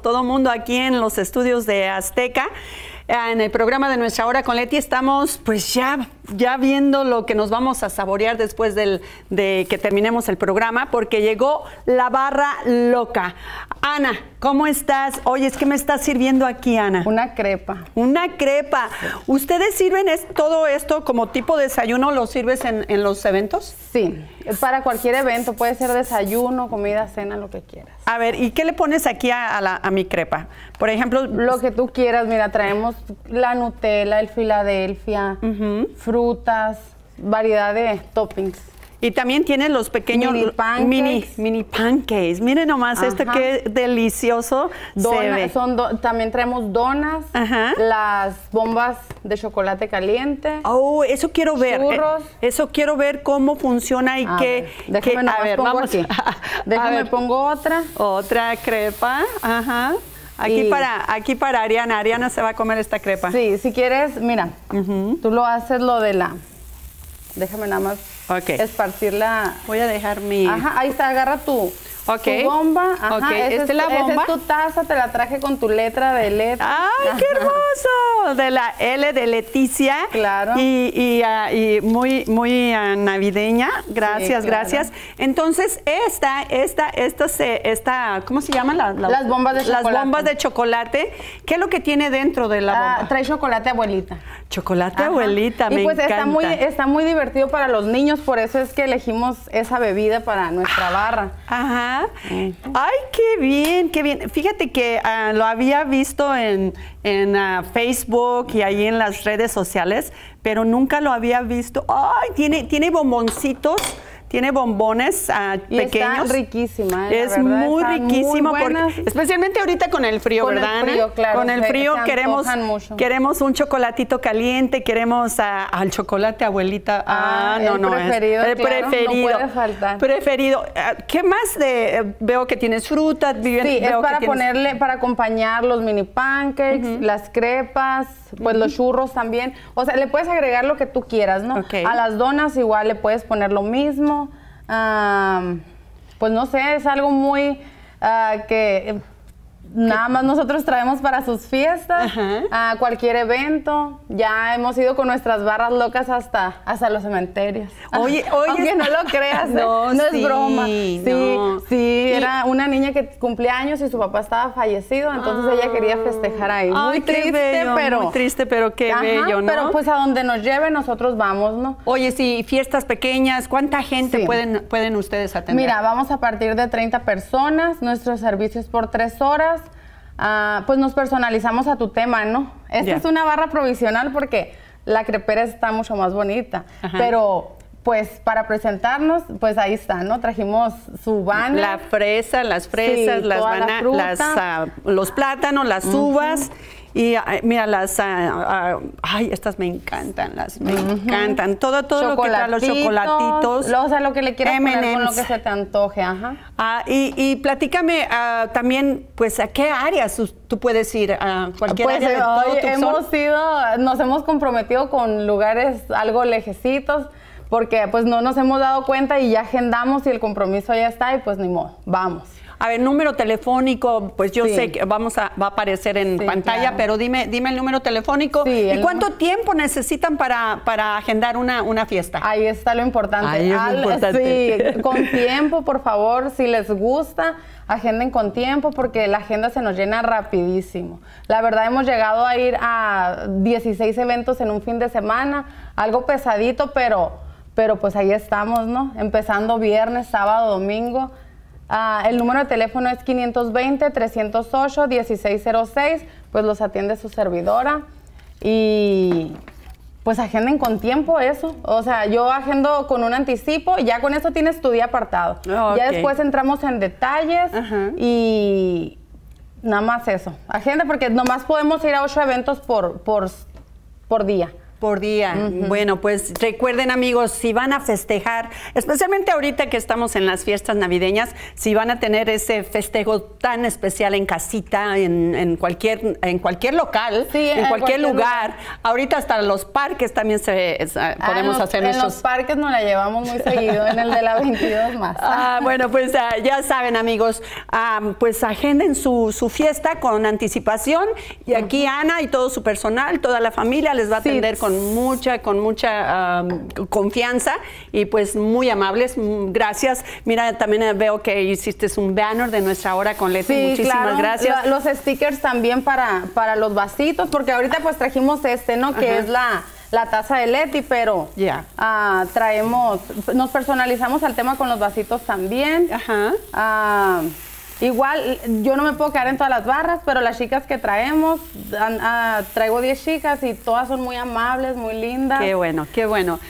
todo mundo aquí en los estudios de Azteca. En el programa de Nuestra Hora con Leti estamos pues ya ya viendo lo que nos vamos a saborear después de que terminemos el programa, porque llegó la barra loca. Ana, ¿cómo estás? Oye, es que me estás sirviendo aquí, Ana. Una crepa. Una crepa. ¿Ustedes sirven todo esto como tipo de desayuno? ¿Lo sirves en, los eventos? Sí, para cualquier evento. Puede ser desayuno, comida, cena, lo que quieras. A ver, ¿y qué le pones aquí a, mi crepa? Por ejemplo... Lo que tú quieras. Mira, traemos la Nutella, el Filadelfia, frutas, frutas, variedad de toppings. Y también tiene los pequeños mini pancakes. Mini, pancakes. Miren nomás este qué delicioso también traemos donas, las bombas de chocolate caliente. Oh, eso quiero ver. Eh, eso quiero ver cómo funciona y qué. déjame a ver, pongo vamos. Aquí. Déjame ver. pongo otra. Otra crepa. Ajá. Aquí, para, aquí para Ariana. Ariana se va a comer esta crepa. Sí, si quieres, mira, tú lo haces lo de la... Déjame nada más esparcirla. Voy a dejar mi... Ajá, ahí está, agarra tú. Okay. bomba. ¿Esta es, la bomba? tu taza, te la traje con tu letra de letra. ¡Ay, qué hermoso! De la L de Leticia. Claro. Y, y, ah, muy, muy ah, navideña. Gracias, gracias. Entonces, esta, esta, esta, esta, ¿cómo se llama? las bombas de chocolate. Las bombas de chocolate. ¿Qué es lo que tiene dentro de la ah, bomba? Ah, trae chocolate abuelita. Chocolate abuelita, y pues Está muy, está muy divertido para los niños, por eso es que elegimos esa bebida para nuestra barra. Ajá ay, qué bien, qué bien. Fíjate que ah, lo había visto en, en ah, Facebook y ahí en las redes sociales, pero nunca lo había visto. Ay, tiene, tiene bomboncitos tiene bombones ah, y pequeños. Está riquísima. es muy riquísimo, especialmente ahorita con el frío, con El frío, con el frío queremos, queremos un chocolatito caliente, queremos al chocolate, abuelita. Ah, ah no, no preferido, es. preferido. Eh, preferido. Ah, ¿Qué más de, eh, veo que tienes frutas? Sí, es para ponerle, para acompañar los mini pancakes, las crepas, pues los churros también. O sea, le puedes agregar lo que tú quieras, ¿no? A las donas igual le puedes poner lo mismo pues no sé, es algo muy ah, que Nada más nosotros traemos para sus fiestas, a cualquier evento. Ya hemos ido con nuestras barras locas hasta, hasta los cementerios. Oye, ah, oye. no lo creas, ¿eh? no, es broma. Sí, sí, era una niña que cumplía años y su papá estaba fallecido, entonces ella ah. quería festejar ahí. muy triste, pero. Muy triste, pero qué bello, ¿no? Pero pues a donde nos lleve, nosotros vamos, ¿no? Oye, sí, fiestas pequeñas, ¿cuánta gente pueden, pueden ustedes atender? Mira, vamos a partir de 30 personas, nuestro servicio es por tres horas Ah, pues nos personalizamos a tu tema, ¿no? Esta es una barra provisional porque la crepera está mucho más bonita, pero pues para presentarnos, pues ahí está, ¿no? Trajimos su banda. La fresa, las fresas, las, bananas, ah, los plátanos, las uvas y mira, las. Ah, ah, ay, estas me encantan, las me encantan. Todo, todo lo que trae los chocolatitos. Lo, o lo que le quieras con lo que se te antoje, ajá. Ah, y, y platícame también, pues, ¿a qué áreas tú puedes ir? ¿A cualquier pues, área de Hemos ido, nos hemos comprometido con lugares algo lejecitos porque pues no nos hemos dado cuenta y ya agendamos y el compromiso ya está y pues ni modo, vamos. A ver, número telefónico, pues yo sé que vamos a, va a aparecer en pantalla, pero dime, dime el número telefónico. ¿Y cuánto tiempo necesitan para, para agendar una, una fiesta? Ahí está lo importante. Ahí Sí, con tiempo, por favor, si les gusta, agenden con tiempo porque la agenda se nos llena rapidísimo. La verdad hemos llegado a ir a 16 eventos en un fin de semana, algo pesadito, pero pero pues ahí estamos, ¿no? Empezando viernes, sábado, domingo. Ah, el número de teléfono es 520-308-1606, pues los atiende su servidora y pues agenden con tiempo eso. O sea, yo agendo con un anticipo y ya con eso tienes tu día apartado. Ah, ya después entramos en detalles y nada más eso. Agenda porque nomás podemos ir a ocho eventos por día por día. Bueno, pues recuerden amigos, si van a festejar, especialmente ahorita que estamos en las fiestas navideñas, si van a tener ese festejo tan especial en casita, en, cualquier, en cualquier local, en, cualquier, lugar. ahorita hasta los parques también se, ah, ah, podemos hacer en En los parques nos la llevamos muy seguido, en el de la 22 más. Ah, bueno, pues ah, ya saben amigos, pues agenden su, fiesta con anticipación y aquí Ana y todo su personal, toda la familia les va a atender con mucha, con mucha confianza y pues muy amables. Mm, gracias. Mira, también eh, veo que hiciste un banner de nuestra hora con Leti. Muchísimas gracias. Los stickers también para, para los vasitos, porque ahorita pues trajimos este, ¿no? Que es la la taza de Leti, pero ya ah, traemos, nos personalizamos al tema con los vasitos también. Ajá. Ah, Igual, yo no me puedo quedar en todas las barras, pero las chicas que traemos, ah, traigo 10 chicas y todas son muy amables, muy lindas. Qué bueno, qué bueno.